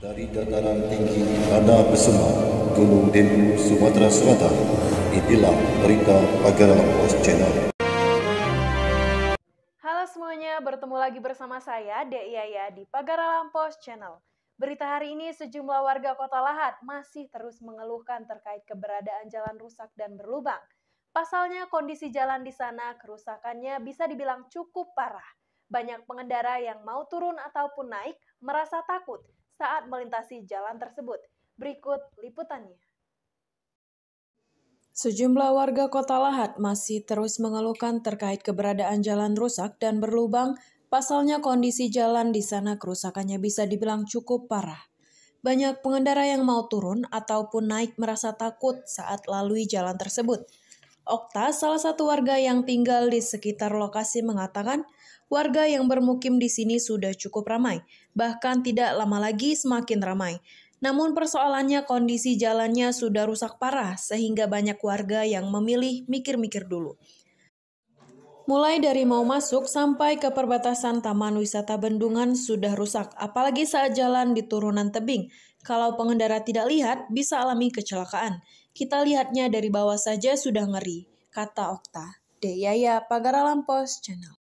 Dari dataran tinggi Tanda Besema, Gunung Dendu, Sumatera Selatan, itulah berita Pagara Pos Channel. Halo semuanya, bertemu lagi bersama saya, Dek Yaya di Pagara Lampos Channel. Berita hari ini sejumlah warga kota Lahat masih terus mengeluhkan terkait keberadaan jalan rusak dan berlubang. Pasalnya kondisi jalan di sana kerusakannya bisa dibilang cukup parah. Banyak pengendara yang mau turun ataupun naik merasa takut saat melintasi jalan tersebut. Berikut liputannya. Sejumlah warga kota Lahat masih terus mengeluhkan terkait keberadaan jalan rusak dan berlubang, pasalnya kondisi jalan di sana kerusakannya bisa dibilang cukup parah. Banyak pengendara yang mau turun ataupun naik merasa takut saat lalui jalan tersebut. Okta, salah satu warga yang tinggal di sekitar lokasi mengatakan, warga yang bermukim di sini sudah cukup ramai, bahkan tidak lama lagi semakin ramai. Namun persoalannya kondisi jalannya sudah rusak parah sehingga banyak warga yang memilih mikir-mikir dulu. Mulai dari mau masuk sampai ke perbatasan Taman Wisata Bendungan sudah rusak, apalagi saat jalan di turunan tebing. Kalau pengendara tidak lihat, bisa alami kecelakaan. Kita lihatnya dari bawah saja sudah ngeri, kata Okta. Deyaya Pagaralampos Channel.